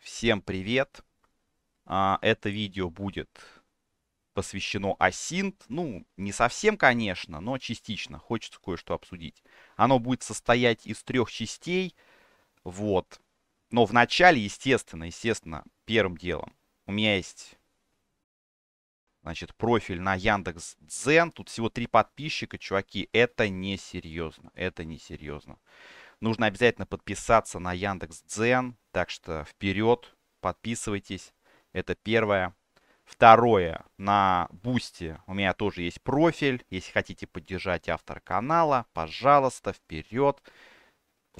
Всем привет! А, это видео будет посвящено Асинт. Ну, не совсем, конечно, но частично. Хочется кое-что обсудить. Оно будет состоять из трех частей. Вот. Но вначале, естественно, естественно, первым делом у меня есть значит, профиль на Яндекс Дзен. Тут всего три подписчика, чуваки. Это несерьезно. Это несерьезно. Нужно обязательно подписаться на Яндекс Дзен. Так что вперед, подписывайтесь. Это первое. Второе, на Бусти у меня тоже есть профиль. Если хотите поддержать автора канала, пожалуйста, вперед.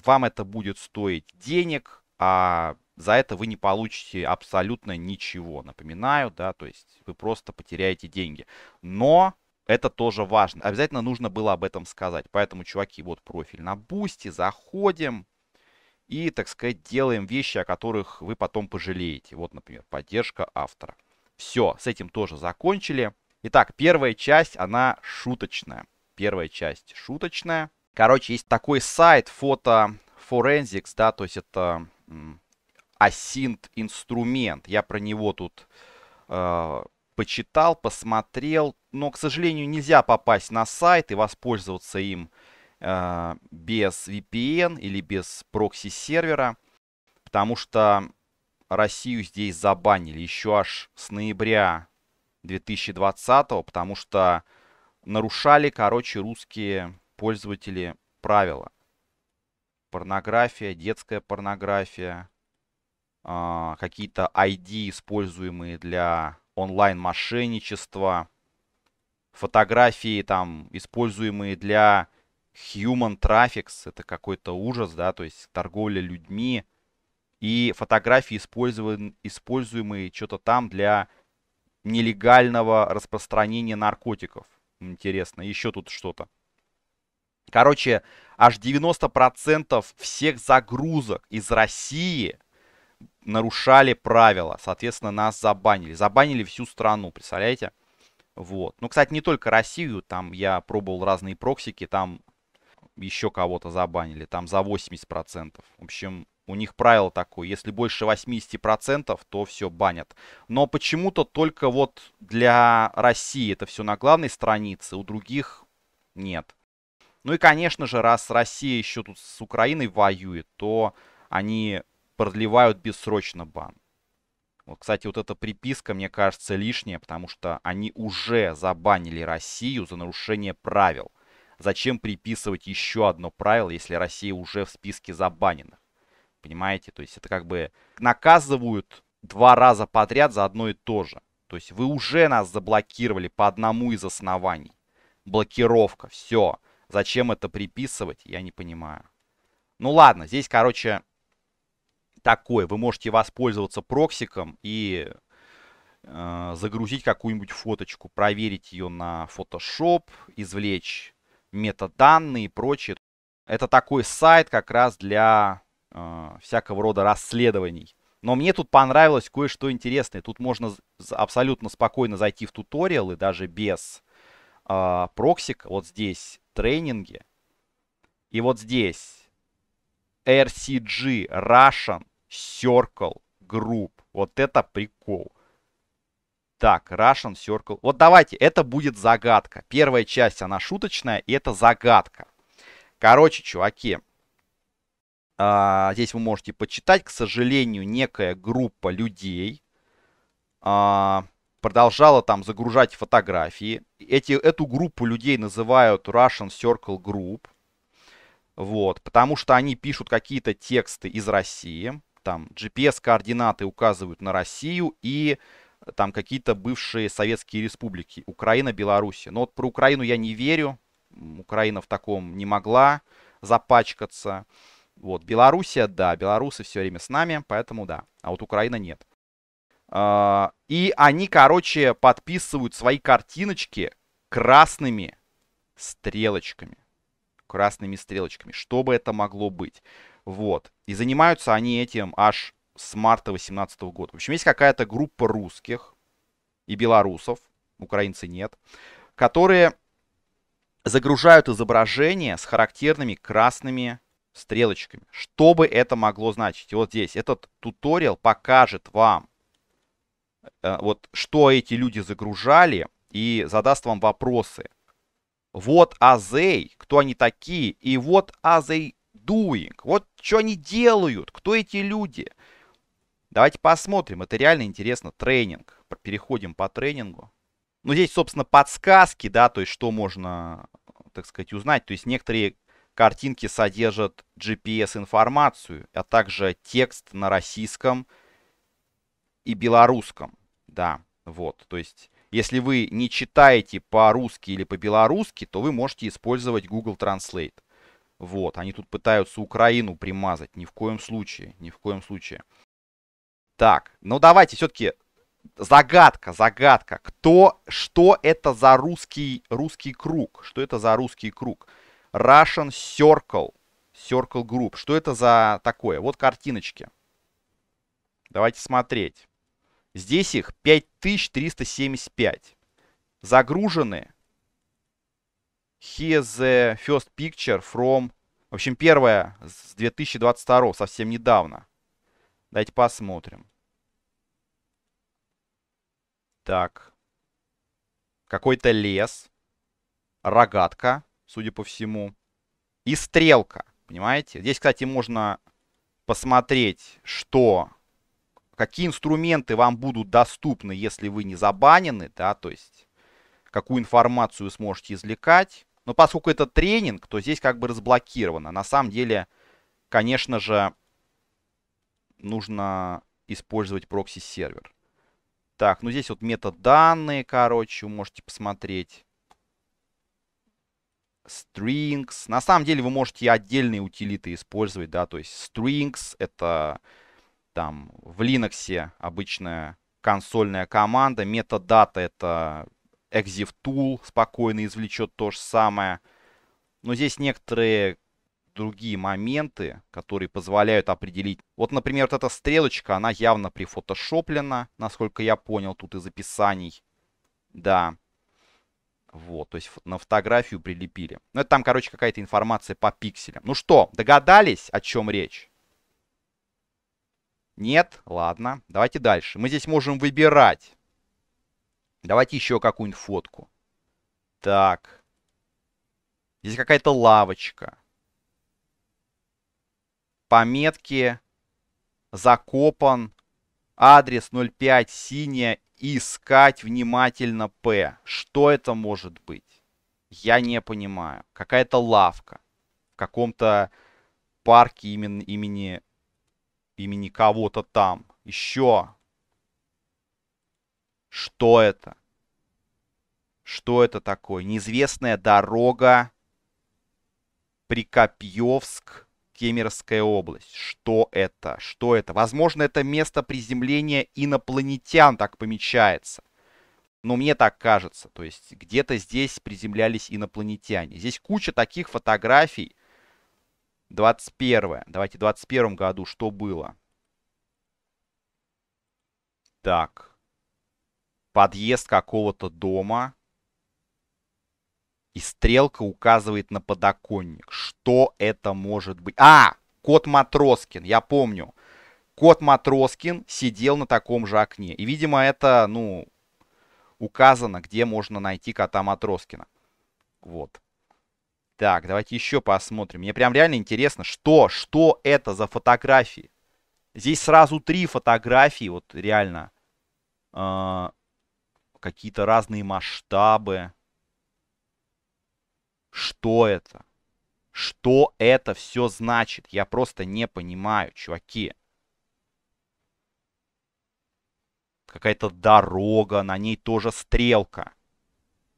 Вам это будет стоить денег, а за это вы не получите абсолютно ничего. Напоминаю, да, то есть вы просто потеряете деньги. Но это тоже важно. Обязательно нужно было об этом сказать. Поэтому, чуваки, вот профиль на Бусти, заходим, и, так сказать, делаем вещи, о которых вы потом пожалеете. Вот, например, поддержка автора. Все, с этим тоже закончили. Итак, первая часть, она шуточная. Первая часть шуточная. Короче, есть такой сайт фото Forensics, да, то есть это асинт инструмент. Я про него тут э, почитал, посмотрел, но, к сожалению, нельзя попасть на сайт и воспользоваться им а, без VPN или без прокси-сервера, потому что Россию здесь забанили еще аж с ноября 2020, потому что нарушали, короче, русские пользователи правила. Порнография, детская порнография, а, какие-то ID, используемые для онлайн-мошенничества, фотографии, там, используемые для human traffics, это какой-то ужас, да, то есть торговля людьми, и фотографии, используемые что-то там для нелегального распространения наркотиков. Интересно, еще тут что-то. Короче, аж 90% всех загрузок из России нарушали правила. Соответственно, нас забанили. Забанили всю страну, представляете? Вот. Ну, кстати, не только Россию. Там я пробовал разные проксики. Там еще кого-то забанили, там за 80%. В общем, у них правило такое, если больше 80%, то все банят. Но почему-то только вот для России это все на главной странице, у других нет. Ну и, конечно же, раз Россия еще тут с Украиной воюет, то они продлевают бессрочно бан. Вот, кстати, вот эта приписка, мне кажется, лишняя, потому что они уже забанили Россию за нарушение правил – Зачем приписывать еще одно правило, если Россия уже в списке забаненных? Понимаете? То есть это как бы наказывают два раза подряд за одно и то же. То есть вы уже нас заблокировали по одному из оснований. Блокировка, все. Зачем это приписывать, я не понимаю. Ну ладно, здесь, короче, такое. Вы можете воспользоваться проксиком и э, загрузить какую-нибудь фоточку, проверить ее на Photoshop, извлечь метаданные и прочее. Это такой сайт как раз для э, всякого рода расследований. Но мне тут понравилось кое-что интересное. Тут можно абсолютно спокойно зайти в туториалы, даже без э, а, проксик. Вот здесь тренинги. И вот здесь RCG Russian Circle Group. Вот это прикол. Так, Russian Circle. Вот давайте, это будет загадка. Первая часть, она шуточная, и это загадка. Короче, чуваки, а, здесь вы можете почитать. К сожалению, некая группа людей а, продолжала там загружать фотографии. Эти, эту группу людей называют Russian Circle Group. Вот, потому что они пишут какие-то тексты из России. Там GPS-координаты указывают на Россию и там какие-то бывшие советские республики. Украина, Белоруссия. Но вот про Украину я не верю. Украина в таком не могла запачкаться. Вот, Белоруссия, да, белорусы все время с нами, поэтому да. А вот Украина нет. А, и они, короче, подписывают свои картиночки красными стрелочками. Красными стрелочками. Что бы это могло быть? Вот. И занимаются они этим аж с марта 2018 года. В общем, есть какая-то группа русских и белорусов, украинцы нет, которые загружают изображение с характерными красными стрелочками. Что бы это могло значить? вот здесь этот туториал покажет вам, э, вот что эти люди загружали и задаст вам вопросы. Вот Азей, кто они такие, и вот Азей Doing, вот что они делают, кто эти люди – Давайте посмотрим, это реально интересно, тренинг. Переходим по тренингу. Ну, здесь, собственно, подсказки, да, то есть что можно, так сказать, узнать. То есть некоторые картинки содержат GPS-информацию, а также текст на российском и белорусском. Да, вот, то есть... Если вы не читаете по-русски или по-белорусски, то вы можете использовать Google Translate. Вот, они тут пытаются Украину примазать. Ни в коем случае, ни в коем случае. Так, ну давайте все-таки загадка, загадка. Кто, что это за русский, русский круг? Что это за русский круг? Russian Circle, Circle Group. Что это за такое? Вот картиночки. Давайте смотреть. Здесь их 5375. Загружены. Here's the first picture from... В общем, первое с 2022, совсем недавно. Давайте посмотрим. Так. Какой-то лес. Рогатка, судя по всему. И стрелка, понимаете? Здесь, кстати, можно посмотреть, что... Какие инструменты вам будут доступны, если вы не забанены, да, то есть какую информацию сможете извлекать. Но поскольку это тренинг, то здесь как бы разблокировано. На самом деле, конечно же, нужно использовать прокси-сервер. Так, ну здесь вот метаданные, короче, вы можете посмотреть. Strings. На самом деле вы можете отдельные утилиты использовать, да, то есть strings это там в Linux обычная консольная команда, метадата это exif tool спокойно извлечет то же самое. Но здесь некоторые другие моменты, которые позволяют определить. Вот, например, вот эта стрелочка, она явно прифотошоплена, насколько я понял тут из описаний. Да. Вот, то есть на фотографию прилепили. Ну, это там, короче, какая-то информация по пикселям. Ну что, догадались, о чем речь? Нет? Ладно, давайте дальше. Мы здесь можем выбирать. Давайте еще какую-нибудь фотку. Так. Здесь какая-то лавочка пометки закопан, адрес 05 синяя, искать внимательно П. Что это может быть? Я не понимаю. Какая-то лавка в каком-то парке именно имени имени кого-то там. Еще. Что это? Что это такое? Неизвестная дорога. Прикопьевск. Кемеровская область. Что это? Что это? Возможно, это место приземления инопланетян, так помечается. Но мне так кажется. То есть где-то здесь приземлялись инопланетяне. Здесь куча таких фотографий. 21. Давайте в 21 году что было? Так. Подъезд какого-то дома и стрелка указывает на подоконник. Что это может быть? А, кот Матроскин, я помню. Кот Матроскин сидел на таком же окне. И, видимо, это, ну, указано, где можно найти кота Матроскина. Вот. Так, давайте еще посмотрим. Мне прям реально интересно, что, что это за фотографии? Здесь сразу три фотографии, вот реально. Э -э какие-то разные масштабы. Что это? Что это все значит? Я просто не понимаю, чуваки. Какая-то дорога, на ней тоже стрелка.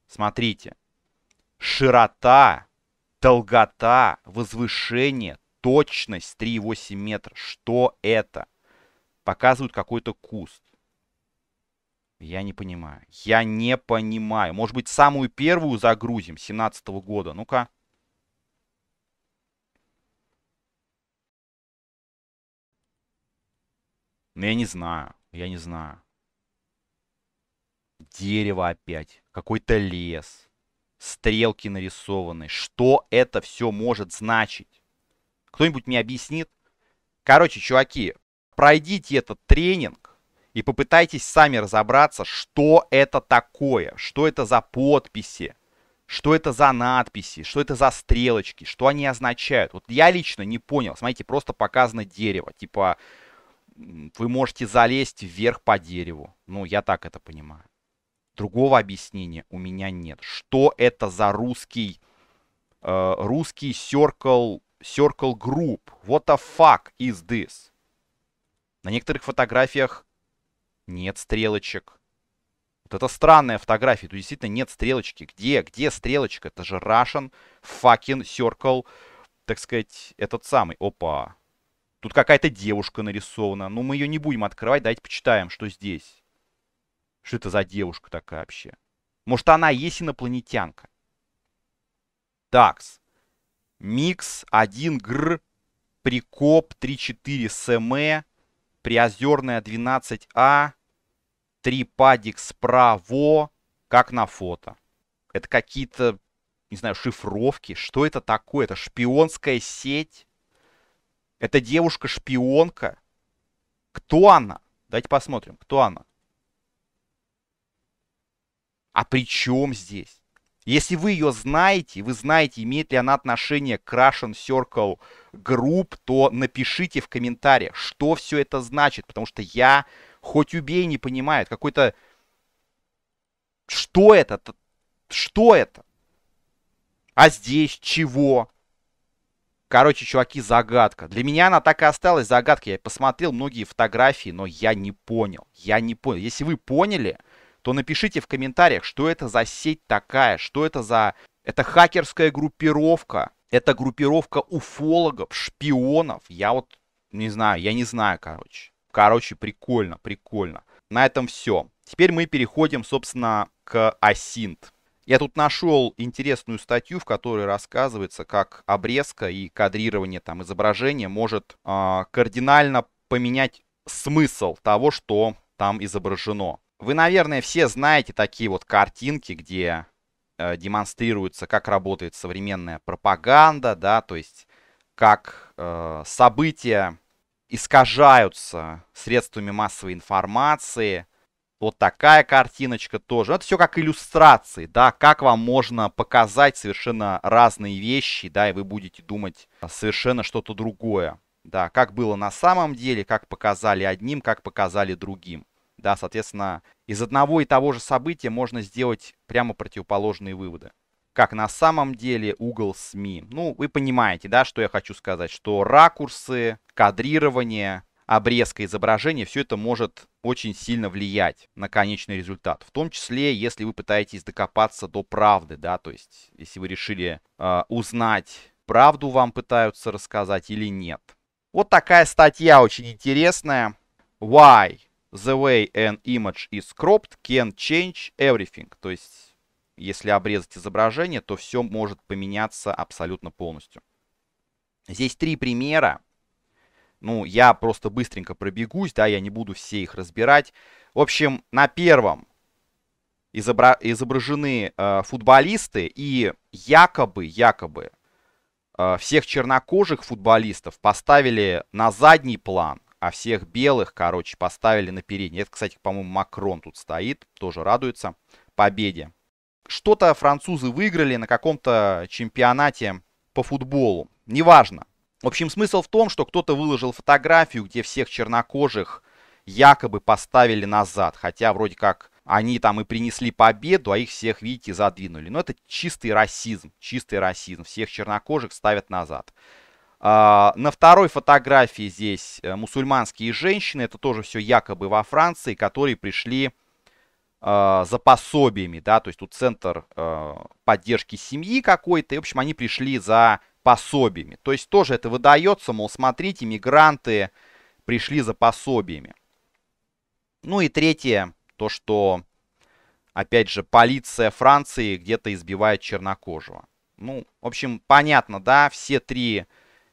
Смотрите. Широта, долгота, возвышение, точность 3,8 метра. Что это? Показывают какой-то куст. Я не понимаю. Я не понимаю. Может быть, самую первую загрузим 17 -го года. Ну-ка. Ну, я не знаю. Я не знаю. Дерево опять. Какой-то лес. Стрелки нарисованы. Что это все может значить? Кто-нибудь мне объяснит? Короче, чуваки, пройдите этот тренинг и попытайтесь сами разобраться, что это такое, что это за подписи, что это за надписи, что это за стрелочки, что они означают. Вот я лично не понял. Смотрите, просто показано дерево. Типа, вы можете залезть вверх по дереву. Ну, я так это понимаю. Другого объяснения у меня нет. Что это за русский, э, русский circle, circle group? What the fuck is this? На некоторых фотографиях нет стрелочек. Вот это странная фотография. Тут действительно нет стрелочки. Где? Где стрелочка? Это же Russian fucking circle. Так сказать, этот самый. Опа. Тут какая-то девушка нарисована. Ну, мы ее не будем открывать. Давайте почитаем, что здесь. Что это за девушка такая вообще? Может, она есть инопланетянка? Такс. Микс 1 гр. Прикоп 3-4 СМ. Приозерная 12А три падик справа, как на фото. Это какие-то, не знаю, шифровки. Что это такое? Это шпионская сеть? Это девушка-шпионка? Кто она? Давайте посмотрим, кто она. А при чем здесь? Если вы ее знаете, вы знаете, имеет ли она отношение к Russian Circle Group, то напишите в комментариях, что все это значит, потому что я хоть убей, не понимает. Какой-то... Что это? Что это? А здесь чего? Короче, чуваки, загадка. Для меня она так и осталась загадкой. Я посмотрел многие фотографии, но я не понял. Я не понял. Если вы поняли, то напишите в комментариях, что это за сеть такая, что это за... Это хакерская группировка. Это группировка уфологов, шпионов. Я вот не знаю, я не знаю, короче. Короче, прикольно, прикольно. На этом все. Теперь мы переходим, собственно, к Асинт. Я тут нашел интересную статью, в которой рассказывается, как обрезка и кадрирование там изображения может э, кардинально поменять смысл того, что там изображено. Вы, наверное, все знаете такие вот картинки, где э, демонстрируется, как работает современная пропаганда, да, то есть как э, события искажаются средствами массовой информации. Вот такая картиночка тоже. Ну, это все как иллюстрации, да, как вам можно показать совершенно разные вещи, да, и вы будете думать совершенно что-то другое. Да, как было на самом деле, как показали одним, как показали другим. Да, соответственно, из одного и того же события можно сделать прямо противоположные выводы как на самом деле угол СМИ. Ну, вы понимаете, да, что я хочу сказать, что ракурсы, кадрирование, обрезка изображения, все это может очень сильно влиять на конечный результат. В том числе, если вы пытаетесь докопаться до правды, да, то есть, если вы решили э, узнать, правду вам пытаются рассказать или нет. Вот такая статья очень интересная. Why the way an image is cropped can change everything. То есть если обрезать изображение, то все может поменяться абсолютно полностью. Здесь три примера. Ну, я просто быстренько пробегусь, да, я не буду все их разбирать. В общем, на первом изобра изображены э, футболисты и якобы, якобы э, всех чернокожих футболистов поставили на задний план, а всех белых, короче, поставили на передний. Это, кстати, по-моему, Макрон тут стоит, тоже радуется победе что-то французы выиграли на каком-то чемпионате по футболу. Неважно. В общем, смысл в том, что кто-то выложил фотографию, где всех чернокожих якобы поставили назад. Хотя вроде как они там и принесли победу, а их всех, видите, задвинули. Но это чистый расизм, чистый расизм. Всех чернокожих ставят назад. А, на второй фотографии здесь э, мусульманские женщины, это тоже все якобы во Франции, которые пришли а, за пособиями, да, то есть тут центр а, поддержки семьи какой-то, и, в общем, они пришли за пособиями. То есть тоже это выдается, мол, смотрите, мигранты пришли за пособиями. Ну и третье, то, что, опять же, полиция Франции где-то избивает чернокожего. Ну, в общем, понятно, да, все три,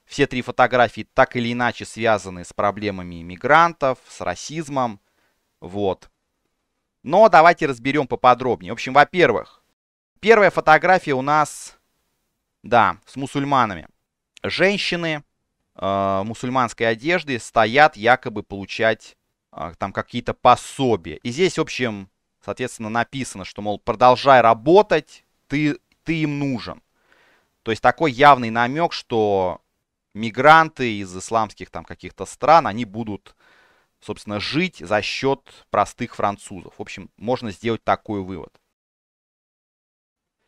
все три фотографии так или иначе связаны с проблемами мигрантов, с расизмом, вот. Но давайте разберем поподробнее. В общем, во-первых, первая фотография у нас, да, с мусульманами. Женщины э, мусульманской одежды стоят якобы получать э, там какие-то пособия. И здесь, в общем, соответственно, написано, что, мол, продолжай работать, ты, ты им нужен. То есть такой явный намек, что мигранты из исламских там каких-то стран, они будут собственно, жить за счет простых французов. В общем, можно сделать такой вывод.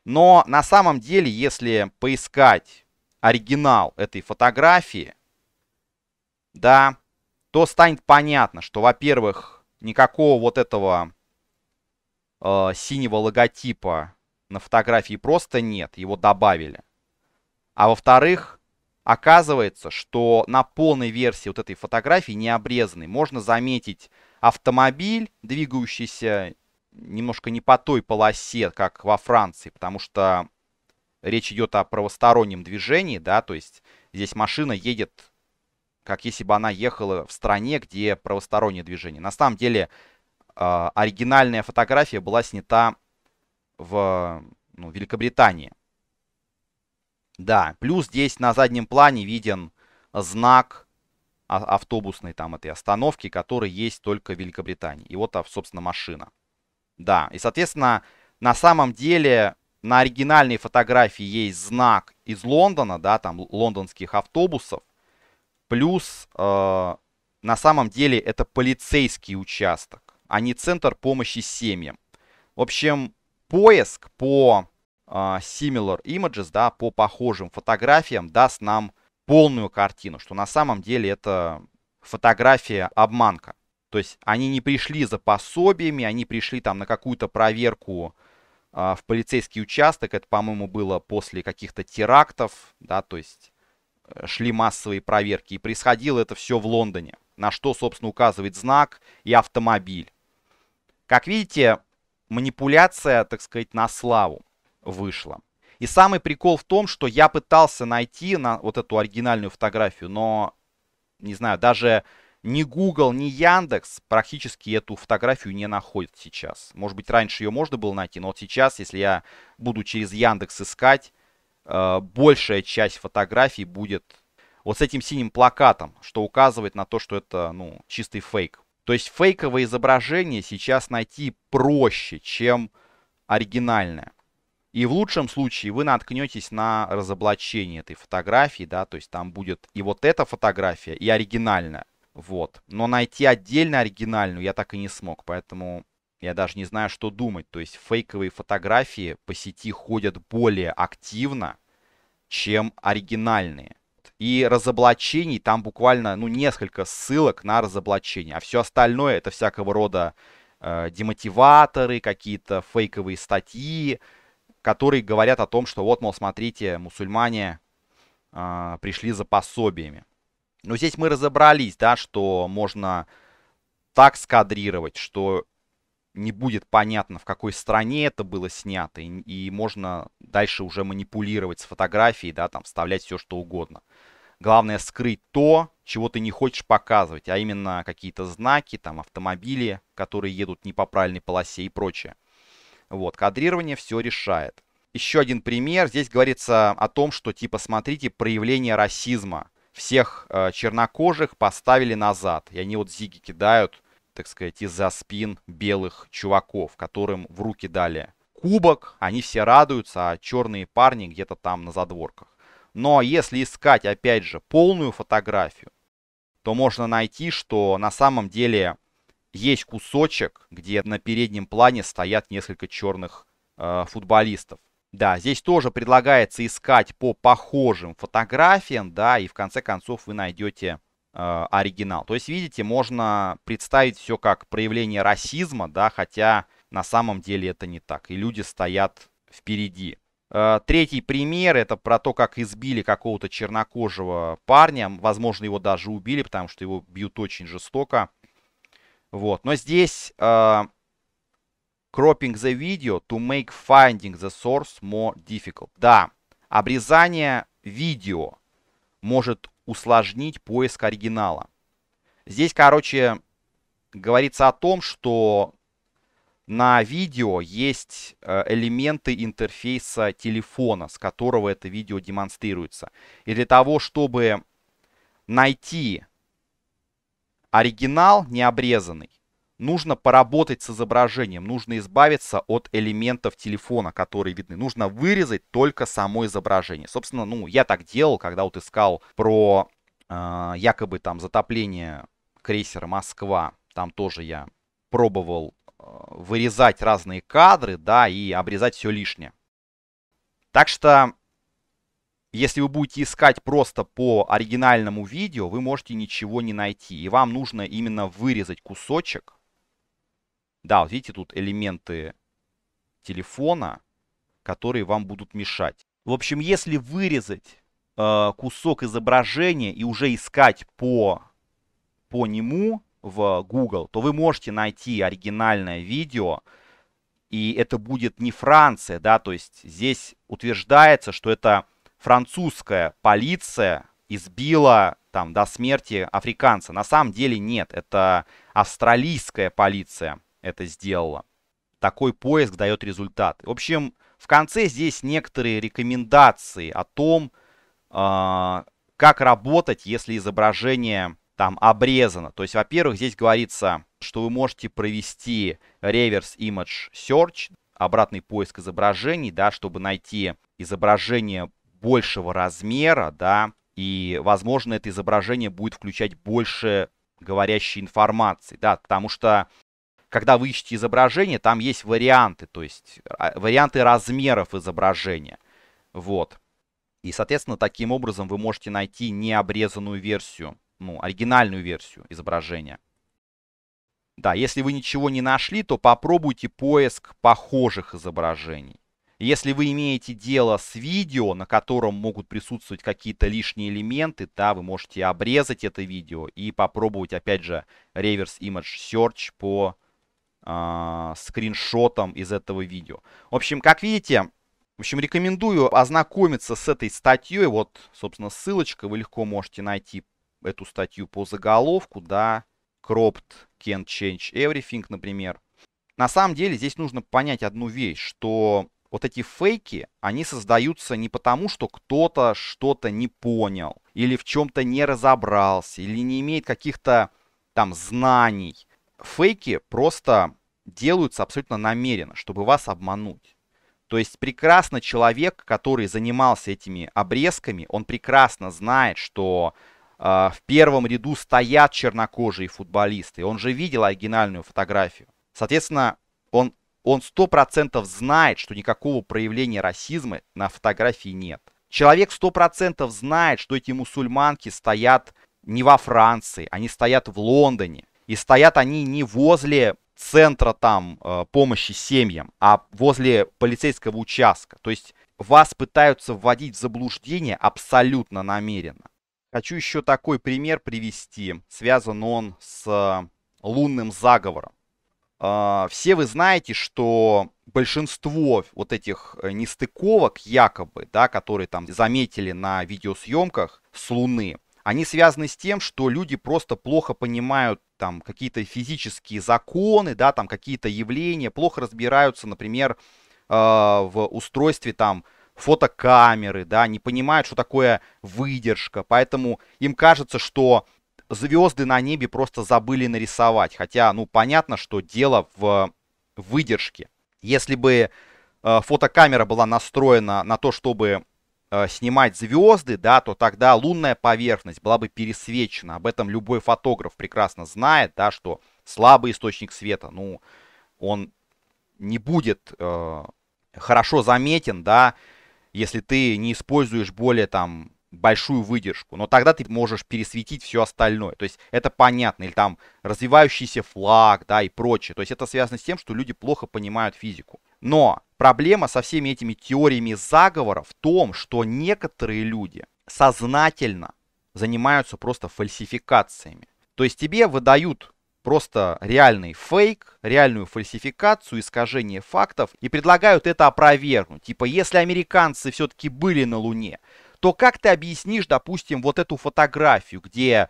Но на самом деле, если поискать оригинал этой фотографии, да, то станет понятно, что, во-первых, никакого вот этого э, синего логотипа на фотографии просто нет, его добавили. А во-вторых, Оказывается, что на полной версии вот этой фотографии, не обрезанной, можно заметить автомобиль, двигающийся немножко не по той полосе, как во Франции, потому что речь идет о правостороннем движении, да, то есть здесь машина едет, как если бы она ехала в стране, где правостороннее движение. На самом деле а, оригинальная фотография была снята в ну, Великобритании. Да, плюс здесь на заднем плане виден знак а, автобусной там этой остановки, который есть только в Великобритании. И вот, а, собственно, машина. Да, и, соответственно, на самом деле на оригинальной фотографии есть знак из Лондона, да, там лондонских автобусов. Плюс э, на самом деле это полицейский участок, а не центр помощи семьям. В общем, поиск по а, similar images, да, по похожим фотографиям даст нам полную картину, что на самом деле это фотография обманка. То есть они не пришли за пособиями, они пришли там на какую-то проверку э, в полицейский участок. Это, по-моему, было после каких-то терактов, да, то есть э, шли массовые проверки. И происходило это все в Лондоне, на что, собственно, указывает знак и автомобиль. Как видите, манипуляция, так сказать, на славу вышло. И самый прикол в том, что я пытался найти на вот эту оригинальную фотографию, но, не знаю, даже ни Google, ни Яндекс практически эту фотографию не находят сейчас. Может быть, раньше ее можно было найти, но вот сейчас, если я буду через Яндекс искать, э, большая часть фотографий будет вот с этим синим плакатом, что указывает на то, что это, ну, чистый фейк. То есть фейковое изображение сейчас найти проще, чем оригинальное. И в лучшем случае вы наткнетесь на разоблачение этой фотографии, да, то есть там будет и вот эта фотография, и оригинальная. Вот. Но найти отдельно оригинальную я так и не смог, поэтому я даже не знаю, что думать. То есть фейковые фотографии по сети ходят более активно, чем оригинальные. И разоблачений, там буквально, ну, несколько ссылок на разоблачение. А все остальное это всякого рода э, демотиваторы, какие-то фейковые статьи, которые говорят о том, что вот, мол, смотрите, мусульмане э, пришли за пособиями. Но здесь мы разобрались, да, что можно так скадрировать, что не будет понятно, в какой стране это было снято, и, и можно дальше уже манипулировать с фотографией, да, там вставлять все что угодно. Главное скрыть то, чего ты не хочешь показывать, а именно какие-то знаки, там автомобили, которые едут не по правильной полосе и прочее. Вот, кадрирование все решает. Еще один пример. Здесь говорится о том, что типа смотрите проявление расизма. Всех э, чернокожих поставили назад. И они вот зиги кидают, так сказать, из-за спин белых чуваков, которым в руки дали кубок. Они все радуются, а черные парни где-то там на задворках. Но если искать, опять же, полную фотографию, то можно найти, что на самом деле есть кусочек, где на переднем плане стоят несколько черных э, футболистов. Да, здесь тоже предлагается искать по похожим фотографиям, да, и в конце концов вы найдете э, оригинал. То есть, видите, можно представить все как проявление расизма, да, хотя на самом деле это не так, и люди стоят впереди. Э, третий пример это про то, как избили какого-то чернокожего парня, возможно, его даже убили, потому что его бьют очень жестоко вот. Но здесь э, cropping the video to make finding the source more difficult. Да, обрезание видео может усложнить поиск оригинала. Здесь, короче, говорится о том, что на видео есть э, элементы интерфейса телефона, с которого это видео демонстрируется. И для того, чтобы найти оригинал необрезанный, нужно поработать с изображением, нужно избавиться от элементов телефона, которые видны. Нужно вырезать только само изображение. Собственно, ну, я так делал, когда вот искал про э, якобы там затопление крейсера «Москва». Там тоже я пробовал э, вырезать разные кадры, да, и обрезать все лишнее. Так что если вы будете искать просто по оригинальному видео, вы можете ничего не найти. И вам нужно именно вырезать кусочек. Да, вот видите, тут элементы телефона, которые вам будут мешать. В общем, если вырезать э, кусок изображения и уже искать по, по нему в Google, то вы можете найти оригинальное видео, и это будет не Франция, да, то есть здесь утверждается, что это французская полиция избила там до смерти африканца. На самом деле нет, это австралийская полиция это сделала. Такой поиск дает результат. В общем, в конце здесь некоторые рекомендации о том, э, как работать, если изображение там обрезано. То есть, во-первых, здесь говорится, что вы можете провести reverse image search, обратный поиск изображений, да, чтобы найти изображение большего размера, да, и, возможно, это изображение будет включать больше говорящей информации, да, потому что когда вы ищете изображение, там есть варианты, то есть а, варианты размеров изображения, вот. И, соответственно, таким образом вы можете найти необрезанную версию, ну, оригинальную версию изображения. Да, если вы ничего не нашли, то попробуйте поиск похожих изображений. Если вы имеете дело с видео, на котором могут присутствовать какие-то лишние элементы, да, вы можете обрезать это видео и попробовать, опять же, reverse image search по э, скриншотам из этого видео. В общем, как видите, в общем, рекомендую ознакомиться с этой статьей. Вот, собственно, ссылочка. Вы легко можете найти эту статью по заголовку, да, cropped can't change everything, например. На самом деле здесь нужно понять одну вещь, что вот эти фейки, они создаются не потому, что кто-то что-то не понял, или в чем-то не разобрался, или не имеет каких-то там знаний. Фейки просто делаются абсолютно намеренно, чтобы вас обмануть. То есть прекрасно человек, который занимался этими обрезками, он прекрасно знает, что э, в первом ряду стоят чернокожие футболисты. Он же видел оригинальную фотографию. Соответственно, он он сто процентов знает, что никакого проявления расизма на фотографии нет. Человек сто процентов знает, что эти мусульманки стоят не во Франции, они стоят в Лондоне. И стоят они не возле центра там э, помощи семьям, а возле полицейского участка. То есть вас пытаются вводить в заблуждение абсолютно намеренно. Хочу еще такой пример привести. Связан он с э, лунным заговором. А, все вы знаете, что большинство вот этих э, нестыковок якобы, да, которые там заметили на видеосъемках с Луны, они связаны с тем, что люди просто плохо понимают там какие-то физические законы, да, там какие-то явления, плохо разбираются, например, а, в устройстве там фотокамеры, да, не понимают, что такое выдержка, поэтому им кажется, что звезды на небе просто забыли нарисовать. Хотя, ну, понятно, что дело в выдержке. Если бы э, фотокамера была настроена на то, чтобы э, снимать звезды, да, то тогда лунная поверхность была бы пересвечена. Об этом любой фотограф прекрасно знает, да, что слабый источник света, ну, он не будет э, хорошо заметен, да, если ты не используешь более там большую выдержку, но тогда ты можешь пересветить все остальное. То есть это понятно. Или там развивающийся флаг, да, и прочее. То есть это связано с тем, что люди плохо понимают физику. Но проблема со всеми этими теориями заговора в том, что некоторые люди сознательно занимаются просто фальсификациями. То есть тебе выдают просто реальный фейк, реальную фальсификацию, искажение фактов и предлагают это опровергнуть. Типа, если американцы все-таки были на Луне, то как ты объяснишь, допустим, вот эту фотографию, где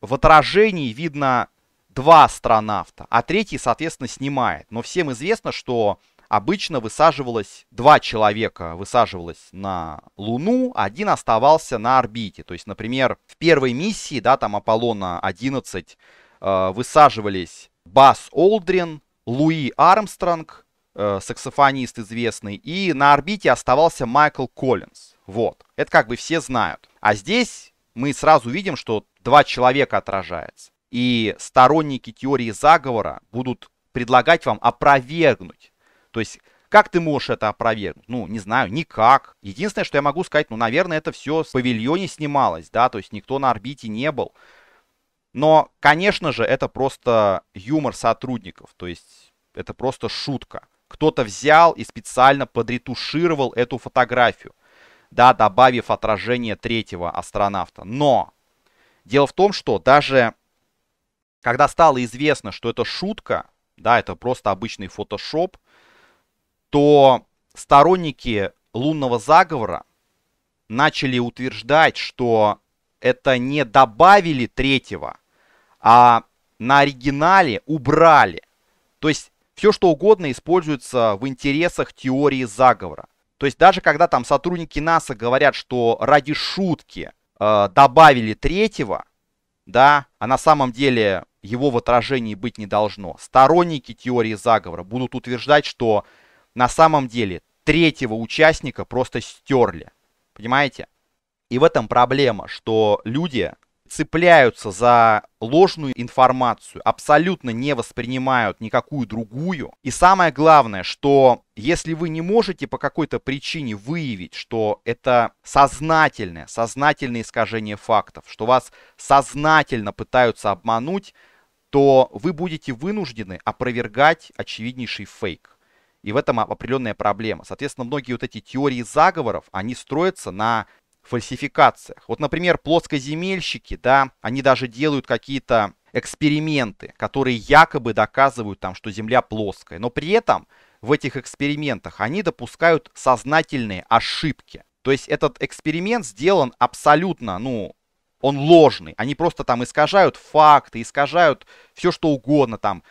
в отражении видно два астронавта, а третий, соответственно, снимает. Но всем известно, что обычно высаживалось два человека, высаживалось на Луну, один оставался на орбите. То есть, например, в первой миссии, да, там Аполлона 11, э, высаживались Бас Олдрин, Луи Армстронг, Э, саксофонист известный, и на орбите оставался Майкл Коллинз. Вот, это как бы все знают. А здесь мы сразу видим, что два человека отражается. И сторонники теории заговора будут предлагать вам опровергнуть. То есть, как ты можешь это опровергнуть? Ну, не знаю, никак. Единственное, что я могу сказать, ну, наверное, это все в павильоне снималось, да, то есть никто на орбите не был. Но, конечно же, это просто юмор сотрудников, то есть это просто шутка кто-то взял и специально подретушировал эту фотографию, да, добавив отражение третьего астронавта. Но дело в том, что даже когда стало известно, что это шутка, да, это просто обычный фотошоп, то сторонники лунного заговора начали утверждать, что это не добавили третьего, а на оригинале убрали. То есть все что угодно используется в интересах теории заговора. То есть даже когда там сотрудники НАСА говорят, что ради шутки э, добавили третьего, да, а на самом деле его в отражении быть не должно. Сторонники теории заговора будут утверждать, что на самом деле третьего участника просто стерли. Понимаете? И в этом проблема, что люди цепляются за ложную информацию, абсолютно не воспринимают никакую другую. И самое главное, что если вы не можете по какой-то причине выявить, что это сознательное, сознательное искажение фактов, что вас сознательно пытаются обмануть, то вы будете вынуждены опровергать очевиднейший фейк. И в этом определенная проблема. Соответственно, многие вот эти теории заговоров, они строятся на фальсификациях. Вот, например, плоскоземельщики, да, они даже делают какие-то эксперименты, которые якобы доказывают там, что Земля плоская. Но при этом в этих экспериментах они допускают сознательные ошибки. То есть этот эксперимент сделан абсолютно, ну, он ложный. Они просто там искажают факты, искажают все что угодно там.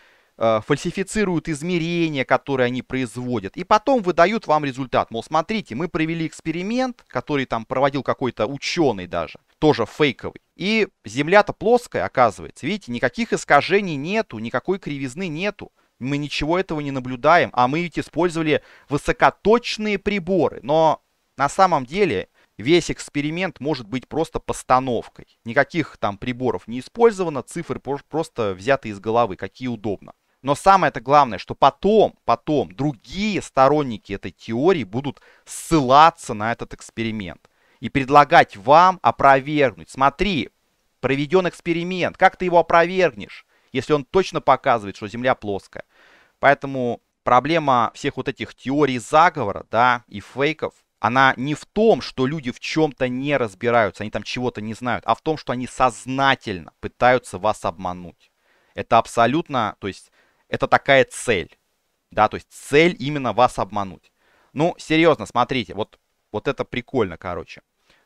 Э, фальсифицируют измерения, которые они производят, и потом выдают вам результат. Мол, смотрите, мы провели эксперимент, который там проводил какой-то ученый даже, тоже фейковый. И Земля-то плоская, оказывается. Видите, никаких искажений нету, никакой кривизны нету. Мы ничего этого не наблюдаем, а мы ведь использовали высокоточные приборы. Но на самом деле весь эксперимент может быть просто постановкой. Никаких там приборов не использовано, цифры просто взяты из головы, какие удобно. Но самое-то главное, что потом, потом другие сторонники этой теории будут ссылаться на этот эксперимент и предлагать вам опровергнуть. Смотри, проведен эксперимент, как ты его опровергнешь, если он точно показывает, что Земля плоская. Поэтому проблема всех вот этих теорий заговора, да, и фейков, она не в том, что люди в чем-то не разбираются, они там чего-то не знают, а в том, что они сознательно пытаются вас обмануть. Это абсолютно, то есть это такая цель. Да, то есть цель именно вас обмануть. Ну, серьезно, смотрите, вот, вот это прикольно, короче.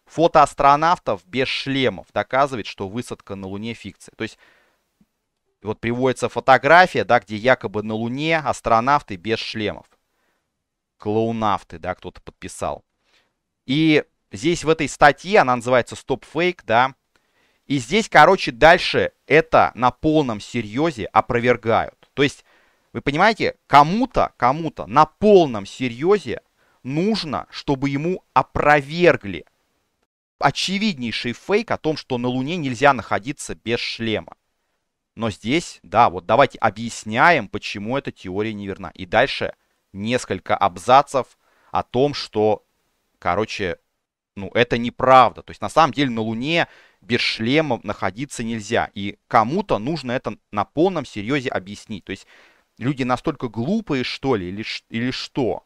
Фото астронавтов без шлемов доказывает, что высадка на Луне фикция. То есть вот приводится фотография, да, где якобы на Луне астронавты без шлемов. Клоунавты, да, кто-то подписал. И здесь в этой статье, она называется «Стоп-фейк», да, и здесь, короче, дальше это на полном серьезе опровергают. То есть, вы понимаете, кому-то, кому-то на полном серьезе нужно, чтобы ему опровергли очевиднейший фейк о том, что на Луне нельзя находиться без шлема. Но здесь, да, вот давайте объясняем, почему эта теория неверна. И дальше несколько абзацев о том, что, короче, ну, это неправда. То есть, на самом деле, на Луне без шлема находиться нельзя. И кому-то нужно это на полном серьезе объяснить. То есть люди настолько глупые, что ли, или, или что?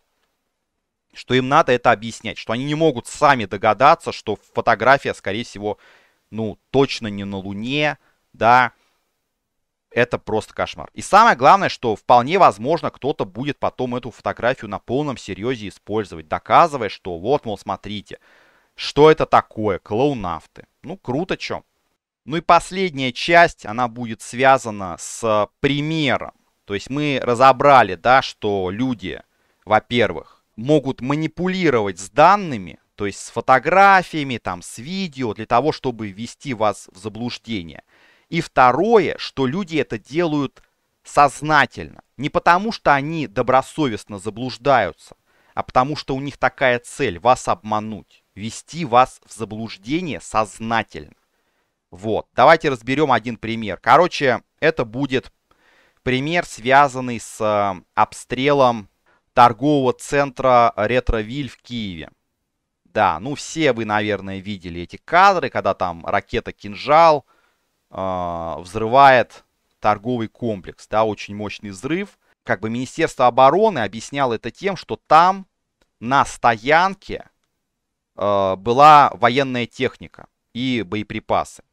Что им надо это объяснять, что они не могут сами догадаться, что фотография, скорее всего, ну, точно не на Луне, да, это просто кошмар. И самое главное, что вполне возможно, кто-то будет потом эту фотографию на полном серьезе использовать, доказывая, что вот, мол, смотрите, что это такое, клоунавты. Ну, круто, чё. Ну и последняя часть, она будет связана с примером. То есть мы разобрали, да, что люди, во-первых, могут манипулировать с данными, то есть с фотографиями, там, с видео, для того, чтобы ввести вас в заблуждение. И второе, что люди это делают сознательно. Не потому, что они добросовестно заблуждаются, а потому, что у них такая цель – вас обмануть вести вас в заблуждение сознательно. Вот, давайте разберем один пример. Короче, это будет пример, связанный с э, обстрелом торгового центра Ретровиль в Киеве. Да, ну все вы, наверное, видели эти кадры, когда там ракета «Кинжал» э, взрывает торговый комплекс. Да, очень мощный взрыв. Как бы Министерство обороны объясняло это тем, что там на стоянке Э, была военная техника и боеприпасы.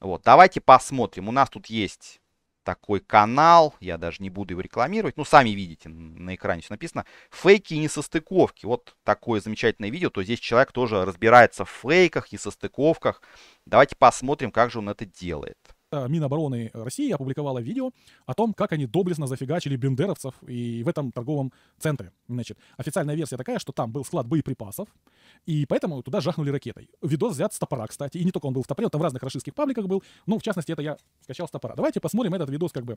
Вот, давайте посмотрим. У нас тут есть такой канал, я даже не буду его рекламировать, ну, сами видите, на экране все написано, фейки и несостыковки, вот такое замечательное видео, то здесь человек тоже разбирается в фейках и состыковках, давайте посмотрим, как же он это делает. Э, Минобороны России опубликовала видео о том, как они доблестно зафигачили бендеровцев и в этом торговом центре. Значит, официальная версия такая, что там был склад боеприпасов, и поэтому туда жахнули ракетой. Видос взят с топора, кстати, и не только он был в топоре, он там в разных российских пабликах был, ну, в частности, это я скачал с топора. Давайте посмотрим этот видос как бы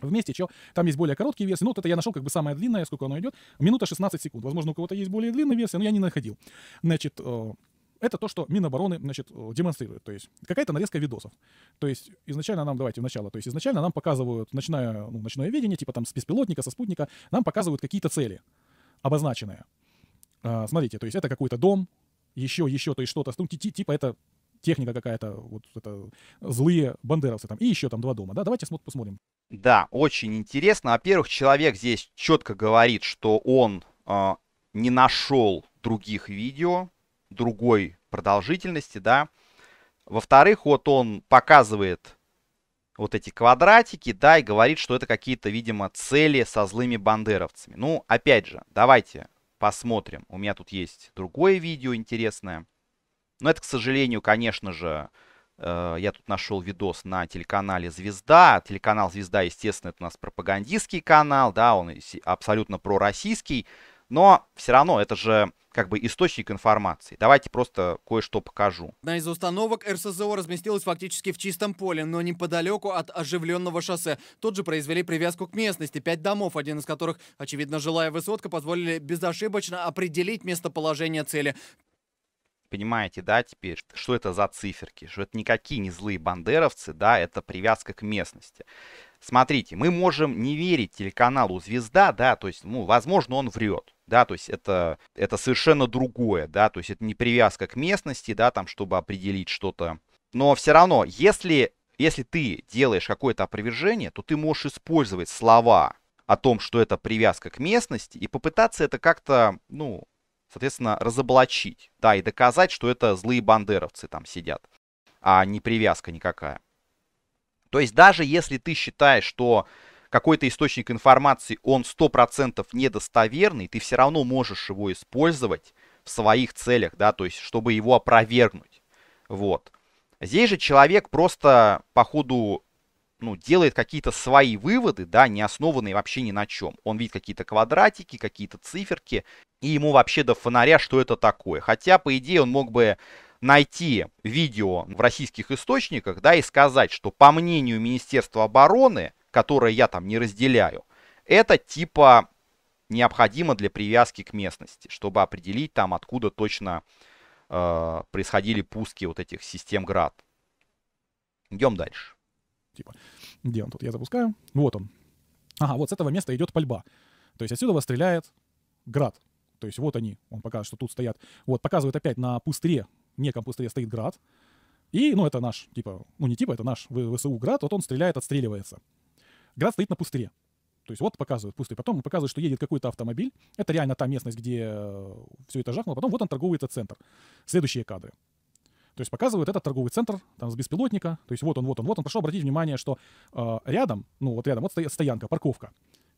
вместе, что там есть более короткие версии. Ну, вот это я нашел как бы самая длинная, сколько оно идет. Минута 16 секунд. Возможно, у кого-то есть более длинная версия, но я не находил. Значит, э, это то, что Минобороны, значит, э, демонстрирует. То есть какая-то нарезка видосов. То есть изначально нам, давайте в начало, то есть изначально нам показывают, ночное, ну, ночное видение, типа там с беспилотника, со спутника, нам показывают какие-то цели обозначенные. А, смотрите, то есть это какой-то дом, еще, еще, то есть что-то, ну, типа это техника какая-то, вот это злые бандеровцы там, и еще там два дома, да, давайте посмотрим. Да, очень интересно. Во-первых, человек здесь четко говорит, что он э, не нашел других видео, другой продолжительности, да. Во-вторых, вот он показывает вот эти квадратики, да, и говорит, что это какие-то, видимо, цели со злыми бандеровцами. Ну, опять же, давайте посмотрим. У меня тут есть другое видео интересное. Но это, к сожалению, конечно же, э, я тут нашел видос на телеканале «Звезда». Телеканал «Звезда», естественно, это у нас пропагандистский канал, да, он абсолютно пророссийский. Но все равно это же как бы источник информации. Давайте просто кое-что покажу. Одна из установок РСЗО разместилась фактически в чистом поле, но неподалеку от оживленного шоссе. Тут же произвели привязку к местности. Пять домов, один из которых, очевидно, жилая высотка, позволили безошибочно определить местоположение цели. Понимаете, да, теперь, что это за циферки? Что это никакие не злые бандеровцы, да, это привязка к местности. Смотрите, мы можем не верить телеканалу «Звезда», да, то есть, ну, возможно, он врет да, то есть это, это совершенно другое, да, то есть это не привязка к местности, да, там, чтобы определить что-то. Но все равно, если, если ты делаешь какое-то опровержение, то ты можешь использовать слова о том, что это привязка к местности, и попытаться это как-то, ну, соответственно, разоблачить, да, и доказать, что это злые бандеровцы там сидят, а не привязка никакая. То есть даже если ты считаешь, что какой-то источник информации, он 100% недостоверный, ты все равно можешь его использовать в своих целях, да, то есть, чтобы его опровергнуть. Вот. Здесь же человек просто по ходу ну, делает какие-то свои выводы, да, не основанные вообще ни на чем. Он видит какие-то квадратики, какие-то циферки, и ему вообще до фонаря, что это такое. Хотя, по идее, он мог бы найти видео в российских источниках, да, и сказать, что по мнению Министерства обороны, которые я там не разделяю, это типа необходимо для привязки к местности, чтобы определить там, откуда точно э, происходили пуски вот этих систем град. Идем дальше. Типа, где он тут? Я запускаю. Вот он. Ага, вот с этого места идет пальба. То есть отсюда стреляет град. То есть вот они, он показывает, что тут стоят. Вот, показывает опять на пустыре, неком пустыре стоит град. И, ну, это наш, типа, ну, не типа, это наш ВСУ град, вот он стреляет, отстреливается. Град стоит на пустыре. То есть вот показывают пустырь. Потом показывают, что едет какой-то автомобиль. Это реально та местность, где э, все это жахнуло. Потом вот он торговый этот центр. Следующие кадры. То есть показывают этот торговый центр там с беспилотника. То есть вот он, вот он, вот он. Прошу обратить внимание, что э, рядом, ну вот рядом, вот стоянка, парковка.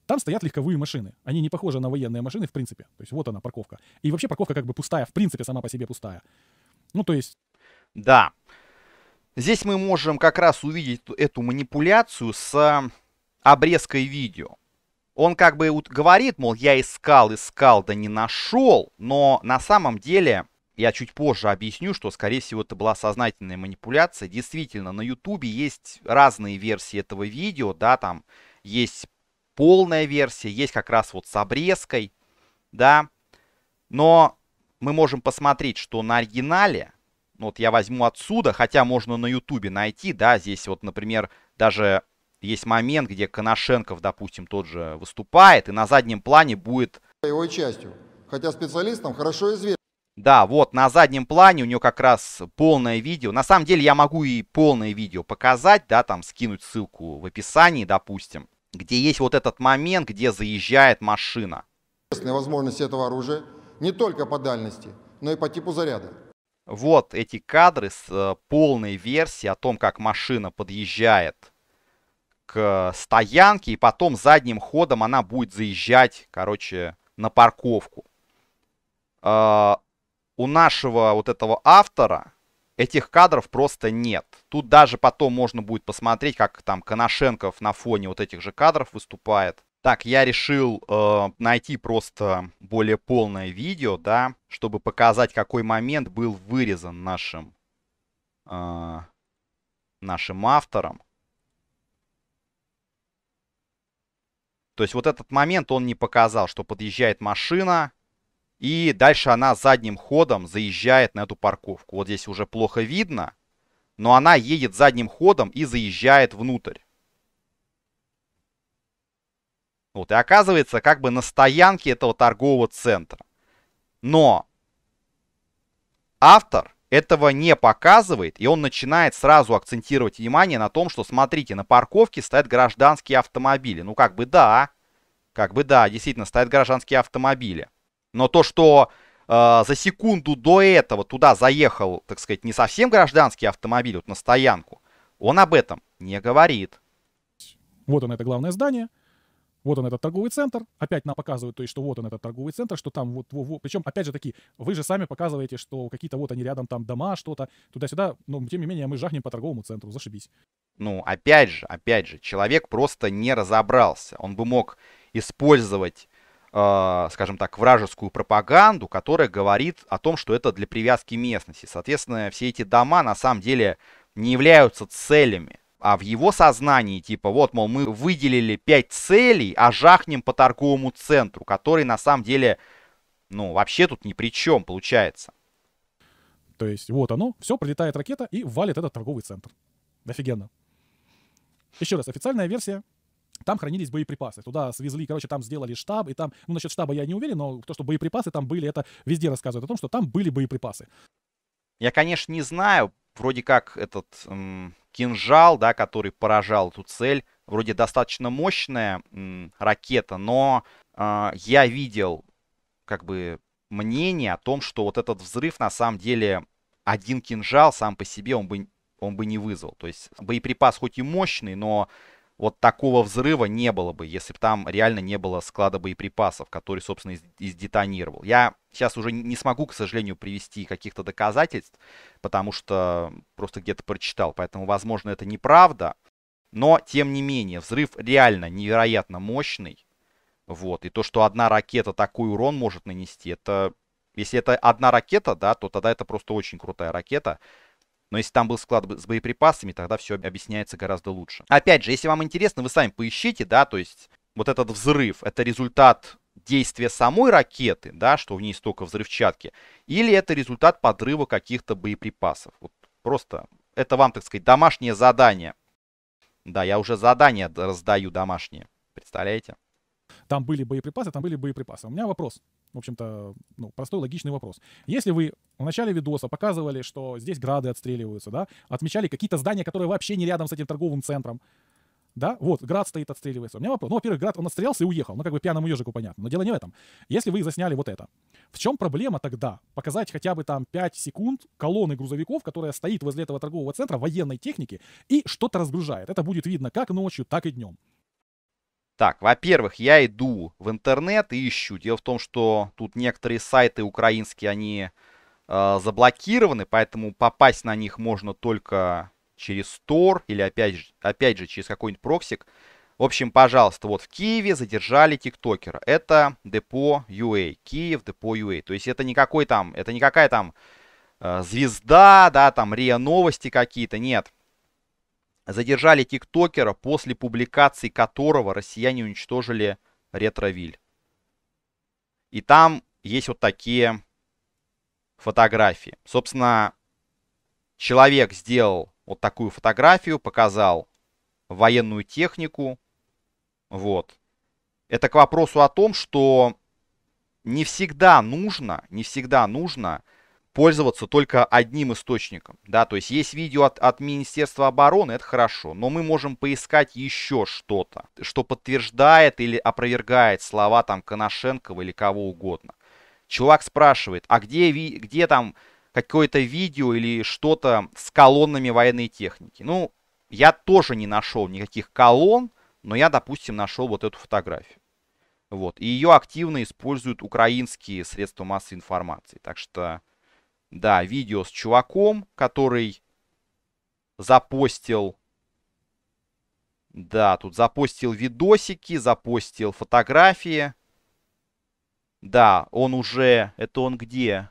Там стоят легковые машины. Они не похожи на военные машины в принципе. То есть вот она парковка. И вообще парковка как бы пустая, в принципе, сама по себе пустая. Ну то есть... Да. Здесь мы можем как раз увидеть эту манипуляцию с обрезкой видео. Он как бы говорит, мол, я искал, искал, да не нашел, но на самом деле я чуть позже объясню, что, скорее всего, это была сознательная манипуляция. Действительно, на Ютубе есть разные версии этого видео, да, там есть полная версия, есть как раз вот с обрезкой, да. Но мы можем посмотреть, что на оригинале, ну вот я возьму отсюда, хотя можно на Ютубе найти, да, здесь вот, например, даже есть момент, где Коношенков, допустим, тот же выступает, и на заднем плане будет... Его частью, хотя специалистам хорошо известно. Да, вот на заднем плане у него как раз полное видео. На самом деле я могу и полное видео показать, да, там скинуть ссылку в описании, допустим, где есть вот этот момент, где заезжает машина. Возможности этого оружия не только по дальности, но и по типу заряда. Вот эти кадры с э, полной версией о том, как машина подъезжает к э, стоянке, и потом задним ходом она будет заезжать, короче, на парковку. А, у нашего вот этого автора этих кадров просто нет. Тут даже потом можно будет посмотреть, как там Коношенков на фоне вот этих же кадров выступает. Так, я решил э, найти просто более полное видео, да, чтобы показать, какой момент был вырезан нашим, э, нашим автором. То есть вот этот момент он не показал, что подъезжает машина, и дальше она задним ходом заезжает на эту парковку. Вот здесь уже плохо видно, но она едет задним ходом и заезжает внутрь. Вот, и оказывается как бы на стоянке этого торгового центра. Но автор этого не показывает, и он начинает сразу акцентировать внимание на том, что смотрите, на парковке стоят гражданские автомобили. Ну как бы да, как бы да, действительно стоят гражданские автомобили. Но то, что э, за секунду до этого туда заехал, так сказать, не совсем гражданский автомобиль, вот на стоянку, он об этом не говорит. Вот он это главное здание вот он этот торговый центр, опять нам показывают, то есть, что вот он этот торговый центр, что там вот, вот, вот. причем, опять же таки, вы же сами показываете, что какие-то вот они рядом там дома, что-то, туда-сюда, но тем не менее мы жахнем по торговому центру, зашибись. Ну, опять же, опять же, человек просто не разобрался. Он бы мог использовать э, скажем так, вражескую пропаганду, которая говорит о том, что это для привязки местности. Соответственно, все эти дома на самом деле не являются целями а в его сознании, типа, вот, мол, мы выделили 5 целей, а жахнем по торговому центру, который на самом деле, ну, вообще тут ни при чем получается. То есть вот оно, все, пролетает ракета и валит этот торговый центр. Офигенно. Еще раз, официальная версия там хранились боеприпасы. Туда свезли, короче, там сделали штаб, и там, ну, насчет штаба я не уверен, но то, что боеприпасы там были, это везде рассказывают о том, что там были боеприпасы. Я, конечно, не знаю, вроде как этот эм, кинжал, да, который поражал эту цель. Вроде достаточно мощная м, ракета, но э, я видел как бы мнение о том, что вот этот взрыв на самом деле один кинжал сам по себе он бы, он бы не вызвал. То есть боеприпас хоть и мощный, но вот такого взрыва не было бы, если бы там реально не было склада боеприпасов, который, собственно, издетонировал. Я сейчас уже не смогу, к сожалению, привести каких-то доказательств, потому что просто где-то прочитал. Поэтому, возможно, это неправда. Но, тем не менее, взрыв реально невероятно мощный. Вот. И то, что одна ракета такой урон может нанести, это... Если это одна ракета, да, то тогда это просто очень крутая ракета. Но если там был склад с боеприпасами, тогда все объясняется гораздо лучше. Опять же, если вам интересно, вы сами поищите, да, то есть вот этот взрыв, это результат действия самой ракеты, да, что в ней столько взрывчатки, или это результат подрыва каких-то боеприпасов. Вот просто это вам, так сказать, домашнее задание. Да, я уже задания раздаю домашние, представляете? Там были боеприпасы, там были боеприпасы. У меня вопрос в общем-то, ну, простой логичный вопрос. Если вы в начале видоса показывали, что здесь грады отстреливаются, да, отмечали какие-то здания, которые вообще не рядом с этим торговым центром, да, вот, град стоит, отстреливается. У меня вопрос. Ну, во-первых, град, он отстрелялся и уехал. Ну, как бы пьяному ежику понятно. Но дело не в этом. Если вы засняли вот это, в чем проблема тогда? Показать хотя бы там 5 секунд колонны грузовиков, которая стоит возле этого торгового центра военной техники и что-то разгружает. Это будет видно как ночью, так и днем. Так, во-первых, я иду в интернет и ищу. Дело в том, что тут некоторые сайты украинские, они э, заблокированы, поэтому попасть на них можно только через Tor или опять же, опять же через какой-нибудь проксик. В общем, пожалуйста, вот в Киеве задержали тиктокера. Это депо UA, Киев депо UA. То есть это никакой там, это никакая там э, звезда, да, там РИА новости какие-то, нет задержали тиктокера, после публикации которого россияне уничтожили ретровиль. И там есть вот такие фотографии. Собственно, человек сделал вот такую фотографию, показал военную технику. Вот. Это к вопросу о том, что не всегда нужно, не всегда нужно пользоваться только одним источником. Да, то есть есть видео от, от Министерства обороны, это хорошо, но мы можем поискать еще что-то, что подтверждает или опровергает слова там Коношенкова или кого угодно. Чувак спрашивает, а где, где там какое-то видео или что-то с колоннами военной техники? Ну, я тоже не нашел никаких колонн, но я, допустим, нашел вот эту фотографию. Вот. И ее активно используют украинские средства массовой информации. Так что да, видео с чуваком, который запостил... Да, тут запостил видосики, запостил фотографии. Да, он уже... Это он где?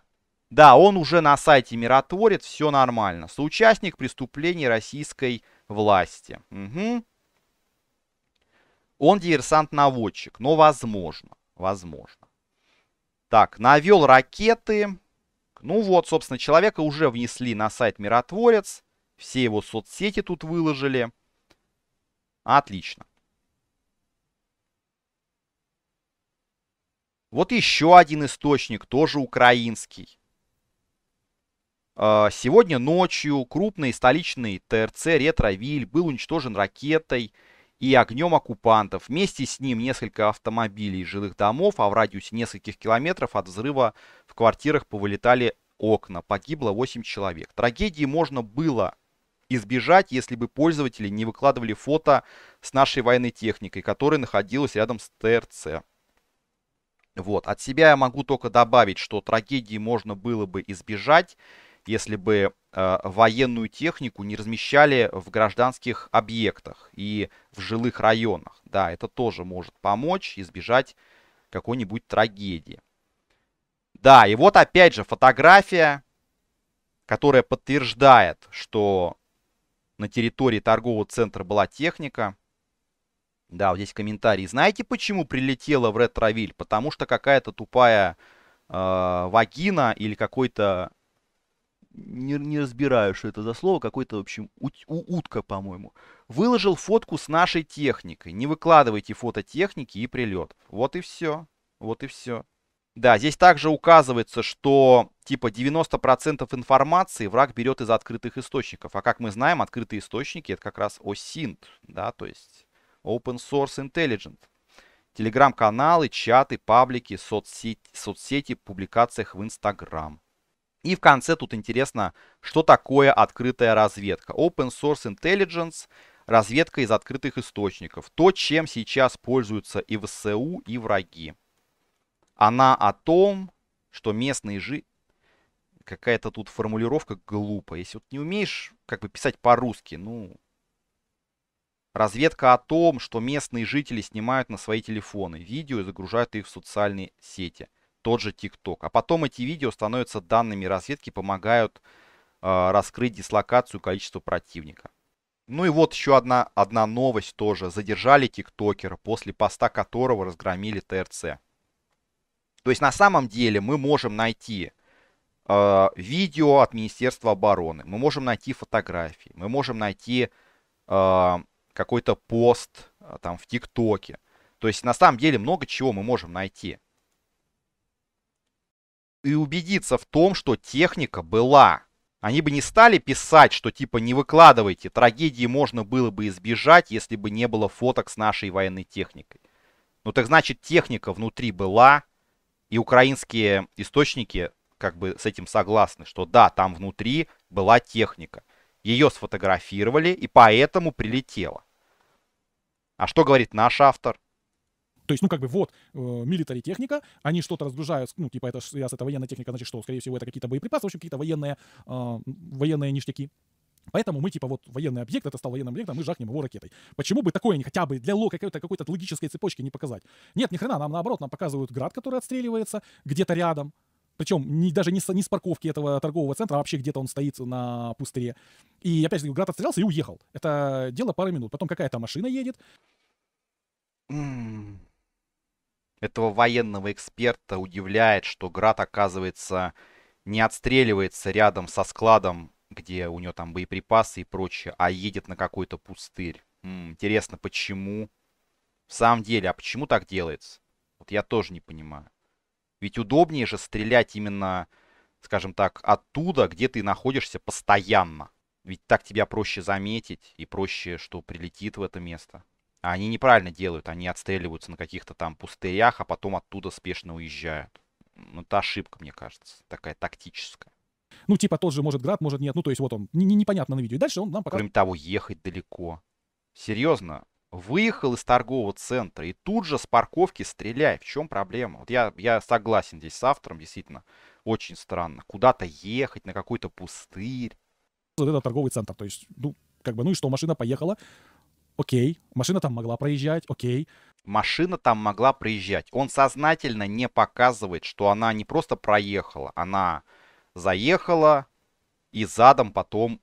Да, он уже на сайте Миротворец, все нормально. Соучастник преступлений российской власти. Угу. Он диверсант-наводчик, но возможно, возможно. Так, навел ракеты, ну вот, собственно, человека уже внесли на сайт Миротворец. Все его соцсети тут выложили. Отлично. Вот еще один источник, тоже украинский. А, сегодня ночью крупный столичный ТРЦ «Ретровиль» был уничтожен ракетой – и огнем оккупантов. Вместе с ним несколько автомобилей и жилых домов, а в радиусе нескольких километров от взрыва в квартирах повылетали окна. Погибло 8 человек. Трагедии можно было избежать, если бы пользователи не выкладывали фото с нашей военной техникой, которая находилась рядом с ТРЦ. Вот. От себя я могу только добавить, что трагедии можно было бы избежать, если бы э, военную технику не размещали в гражданских объектах и в жилых районах. Да, это тоже может помочь избежать какой-нибудь трагедии. Да, и вот опять же фотография, которая подтверждает, что на территории торгового центра была техника. Да, вот здесь комментарий. Знаете, почему прилетела в Ретровиль? Потому что какая-то тупая э, вагина или какой-то не, не разбираю, что это за слово, какой-то, в общем, ут, у, утка, по-моему. Выложил фотку с нашей техникой. Не выкладывайте фото техники и прилет. Вот и все. Вот и все. Да, здесь также указывается, что типа 90% информации враг берет из открытых источников. А как мы знаем, открытые источники это как раз OSINT, да, то есть Open Source Intelligent. Телеграм-каналы, чаты, паблики, соцсети, соцсети, публикациях в Инстаграм. И в конце тут интересно, что такое открытая разведка. Open Source Intelligence – разведка из открытых источников. То, чем сейчас пользуются и ВСУ, и враги. Она о том, что местные жи... Какая-то тут формулировка глупая. Если вот не умеешь как бы писать по-русски, ну... Разведка о том, что местные жители снимают на свои телефоны видео и загружают их в социальные сети – тот же TikTok. А потом эти видео становятся данными разведки, помогают э, раскрыть дислокацию количества противника. Ну и вот еще одна, одна новость тоже. Задержали тиктокера, после поста которого разгромили ТРЦ. То есть на самом деле мы можем найти э, видео от Министерства обороны, мы можем найти фотографии, мы можем найти э, какой-то пост э, там в ТикТоке. То есть на самом деле много чего мы можем найти и убедиться в том, что техника была. Они бы не стали писать, что типа не выкладывайте, трагедии можно было бы избежать, если бы не было фоток с нашей военной техникой. Ну так значит техника внутри была, и украинские источники как бы с этим согласны, что да, там внутри была техника. Ее сфотографировали и поэтому прилетела. А что говорит наш автор? То есть, ну, как бы, вот э, техника, они что-то разгружают, ну, типа, это, раз это военная техника, значит, что, скорее всего, это какие-то боеприпасы, в общем, какие-то военные, э, военные ништяки. Поэтому мы, типа, вот военный объект, это стал военным объектом, мы жахнем его ракетой. Почему бы такое не хотя бы для какой-то какой то логической цепочки не показать? Нет, ни хрена, нам наоборот, нам показывают град, который отстреливается где-то рядом. Причем не, даже не с, не с парковки этого торгового центра, а вообще где-то он стоит на пустыре. И опять же, град отстрелялся и уехал. Это дело пары минут. Потом какая-то машина едет. Mm этого военного эксперта удивляет, что Град, оказывается, не отстреливается рядом со складом, где у него там боеприпасы и прочее, а едет на какой-то пустырь. М -м, интересно, почему? В самом деле, а почему так делается? Вот я тоже не понимаю. Ведь удобнее же стрелять именно, скажем так, оттуда, где ты находишься постоянно. Ведь так тебя проще заметить и проще, что прилетит в это место они неправильно делают, они отстреливаются на каких-то там пустырях, а потом оттуда спешно уезжают. Ну, это ошибка, мне кажется, такая тактическая. Ну, типа тот же может град, может нет. Ну, то есть вот он, не непонятно на видео. И дальше он нам показывает. Кроме того, ехать далеко. Серьезно, выехал из торгового центра и тут же с парковки стреляй. В чем проблема? Вот я, я согласен здесь с автором, действительно, очень странно. Куда-то ехать, на какой-то пустырь. Вот это торговый центр, то есть, ну, как бы, ну и что, машина поехала, окей. Машина там могла проезжать, окей. Машина там могла проезжать. Он сознательно не показывает, что она не просто проехала, она заехала и задом потом,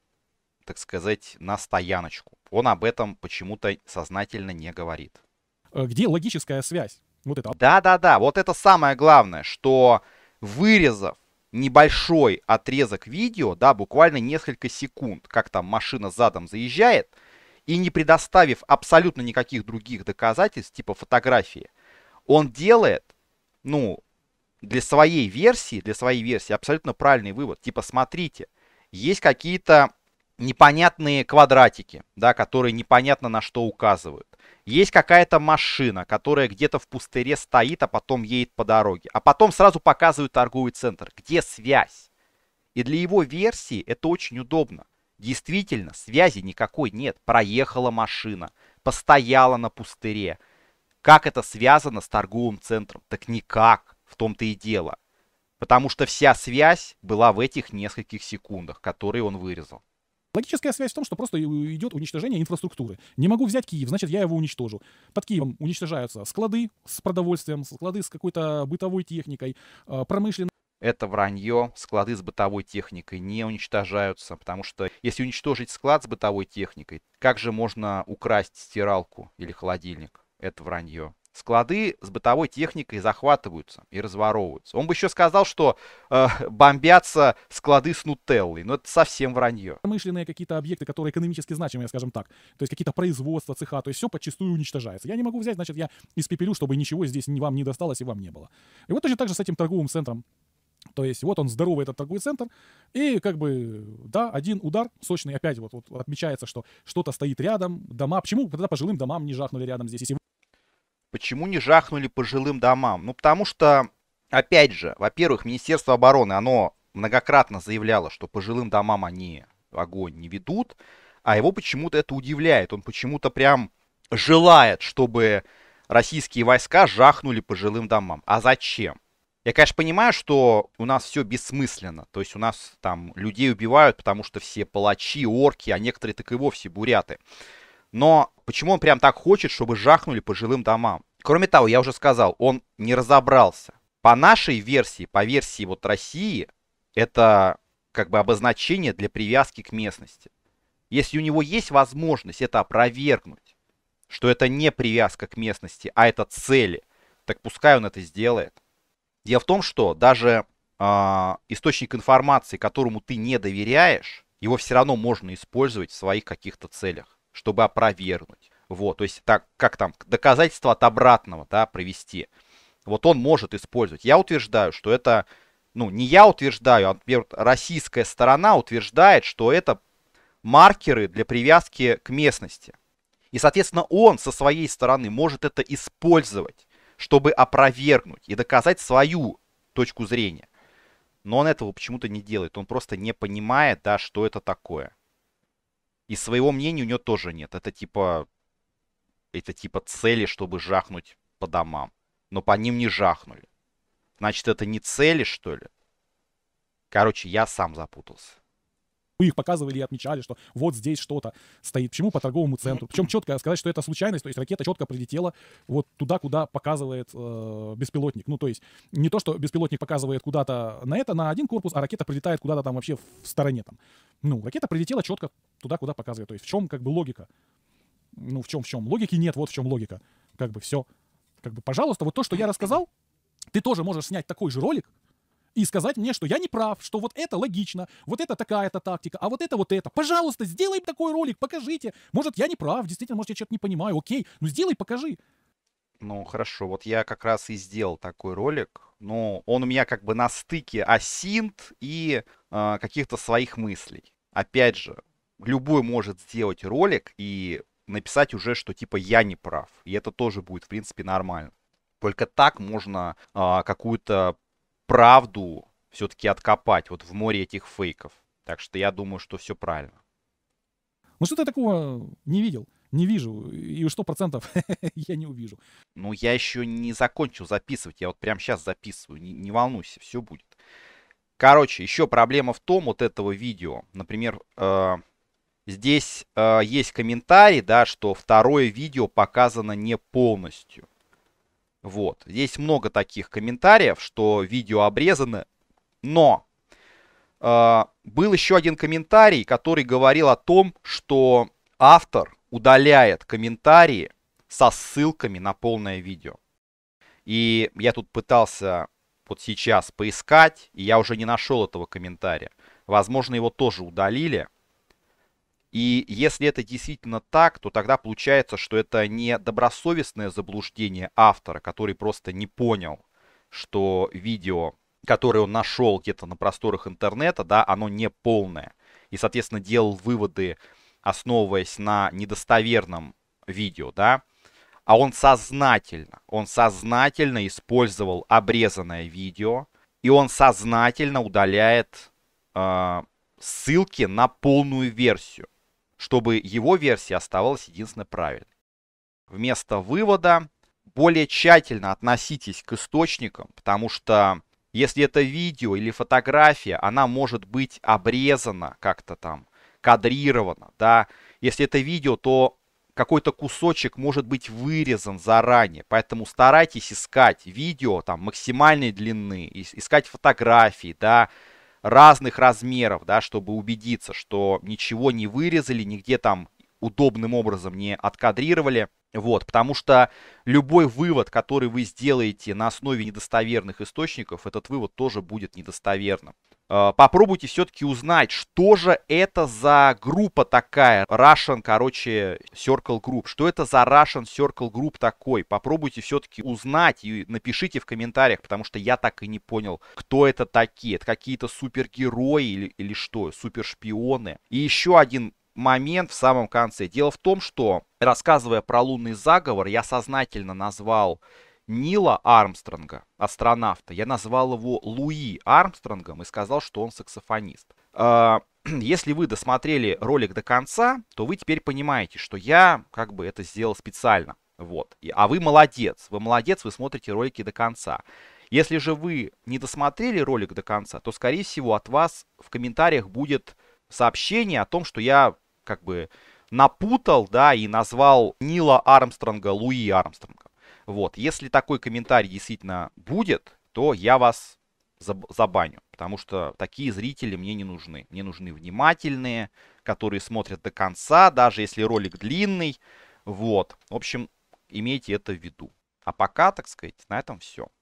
так сказать, на стояночку. Он об этом почему-то сознательно не говорит. Э, где логическая связь? Вот это. Да-да-да, вот это самое главное, что вырезав небольшой отрезок видео, да, буквально несколько секунд, как там машина задом заезжает, и не предоставив абсолютно никаких других доказательств, типа фотографии, он делает, ну, для своей версии, для своей версии абсолютно правильный вывод. Типа, смотрите, есть какие-то непонятные квадратики, да, которые непонятно на что указывают. Есть какая-то машина, которая где-то в пустыре стоит, а потом едет по дороге. А потом сразу показывают торговый центр. Где связь? И для его версии это очень удобно. Действительно, связи никакой нет. Проехала машина, постояла на пустыре. Как это связано с торговым центром? Так никак, в том-то и дело. Потому что вся связь была в этих нескольких секундах, которые он вырезал. Логическая связь в том, что просто э, идет уничтожение инфраструктуры. Не могу взять Киев, значит, я его уничтожу. Под Киевом уничтожаются склады с продовольствием, склады с какой-то бытовой техникой, а, промышленность это вранье, склады с бытовой техникой не уничтожаются, потому что если уничтожить склад с бытовой техникой, как же можно украсть стиралку или холодильник? Это вранье. Склады с бытовой техникой захватываются и разворовываются. Он бы еще сказал, что э, бомбятся склады с нутеллой, но это совсем вранье. Промышленные какие-то объекты, которые экономически значимые, скажем так, то есть какие-то производства, цеха, то есть все подчастую уничтожается. Я не могу взять, значит, я испепелю, чтобы ничего здесь ни вам не досталось и вам не было. И вот точно так же с этим торговым центром то есть вот он здоровый, этот торговый центр, и как бы, да, один удар сочный, опять вот, вот отмечается, что что-то стоит рядом, дома, почему тогда пожилым домам не жахнули рядом здесь? Если... Почему не жахнули пожилым домам? Ну, потому что, опять же, во-первых, Министерство обороны, оно многократно заявляло, что пожилым домам они огонь не ведут, а его почему-то это удивляет, он почему-то прям желает, чтобы российские войска жахнули пожилым домам. А зачем? Я, конечно, понимаю, что у нас все бессмысленно. То есть у нас там людей убивают, потому что все палачи, орки, а некоторые так и вовсе буряты. Но почему он прям так хочет, чтобы жахнули по жилым домам? Кроме того, я уже сказал, он не разобрался. По нашей версии, по версии вот России, это как бы обозначение для привязки к местности. Если у него есть возможность это опровергнуть, что это не привязка к местности, а это цели, так пускай он это сделает. Дело в том, что даже э, источник информации, которому ты не доверяешь, его все равно можно использовать в своих каких-то целях, чтобы опровергнуть. Вот, то есть так, как там, доказательства от обратного, да, провести. Вот он может использовать. Я утверждаю, что это, ну, не я утверждаю, а, например, российская сторона утверждает, что это маркеры для привязки к местности. И, соответственно, он со своей стороны может это использовать чтобы опровергнуть и доказать свою точку зрения. Но он этого почему-то не делает. Он просто не понимает, да, что это такое. И своего мнения у него тоже нет. Это типа, это типа цели, чтобы жахнуть по домам. Но по ним не жахнули. Значит, это не цели, что ли? Короче, я сам запутался. Вы их показывали и отмечали, что вот здесь что-то стоит. Почему по торговому центру? Причем четко сказать, что это случайность, то есть ракета четко прилетела вот туда, куда показывает э, беспилотник. Ну, то есть не то, что беспилотник показывает куда-то на это, на один корпус, а ракета прилетает куда-то там вообще в стороне там. Ну, ракета прилетела четко туда, куда показывает. То есть в чем как бы логика? Ну, в чем, в чем? Логики нет, вот в чем логика. Как бы все. Как бы, пожалуйста, вот то, что я рассказал, ты тоже можешь снять такой же ролик, и сказать мне, что я не прав, что вот это логично, вот это такая-то тактика, а вот это вот это. Пожалуйста, сделай такой ролик, покажите. Может, я не прав, действительно, может, я что-то не понимаю, окей, ну сделай, покажи. Ну, хорошо, вот я как раз и сделал такой ролик. Но ну, он у меня как бы на стыке асинт и э, каких-то своих мыслей. Опять же, любой может сделать ролик и написать уже, что типа я не прав. И это тоже будет, в принципе, нормально. Только так можно э, какую-то правду все-таки откопать вот в море этих фейков. Так что я думаю, что все правильно. Ну что-то такого не видел, не вижу. И что процентов я не увижу. Ну я еще не закончил записывать. Я вот прямо сейчас записываю. Не, не волнуйся, все будет. Короче, еще проблема в том вот этого видео. Например, э, здесь э, есть комментарий, да, что второе видео показано не полностью. Вот. Есть много таких комментариев, что видео обрезано. Но э, был еще один комментарий, который говорил о том, что автор удаляет комментарии со ссылками на полное видео. И я тут пытался вот сейчас поискать, и я уже не нашел этого комментария. Возможно, его тоже удалили. И если это действительно так, то тогда получается, что это не добросовестное заблуждение автора, который просто не понял, что видео, которое он нашел где-то на просторах интернета, да, оно не полное. И, соответственно, делал выводы, основываясь на недостоверном видео, да, а он сознательно, он сознательно использовал обрезанное видео, и он сознательно удаляет э, ссылки на полную версию чтобы его версия оставалась единственно правильной. Вместо вывода более тщательно относитесь к источникам, потому что если это видео или фотография, она может быть обрезана как-то там, кадрирована, да. Если это видео, то какой-то кусочек может быть вырезан заранее, поэтому старайтесь искать видео там максимальной длины, искать фотографии, да, разных размеров, да, чтобы убедиться, что ничего не вырезали, нигде там удобным образом не откадрировали. Вот, потому что любой вывод, который вы сделаете на основе недостоверных источников, этот вывод тоже будет недостоверным. Э, попробуйте все-таки узнать, что же это за группа такая, Russian, короче, Circle Group, что это за Russian Circle Group такой, попробуйте все-таки узнать и напишите в комментариях, потому что я так и не понял, кто это такие, это какие-то супергерои или, или что, супершпионы. И еще один момент в самом конце. Дело в том, что, рассказывая про лунный заговор, я сознательно назвал Нила Армстронга, астронавта, я назвал его Луи Армстронгом и сказал, что он саксофонист. А, если вы досмотрели ролик до конца, то вы теперь понимаете, что я как бы это сделал специально. Вот. А вы молодец. Вы молодец, вы смотрите ролики до конца. Если же вы не досмотрели ролик до конца, то, скорее всего, от вас в комментариях будет сообщение о том, что я как бы напутал, да, и назвал Нила Армстронга Луи Армстронг. Вот, если такой комментарий действительно будет, то я вас забаню, потому что такие зрители мне не нужны. Мне нужны внимательные, которые смотрят до конца, даже если ролик длинный. Вот, в общем, имейте это в виду. А пока, так сказать, на этом все.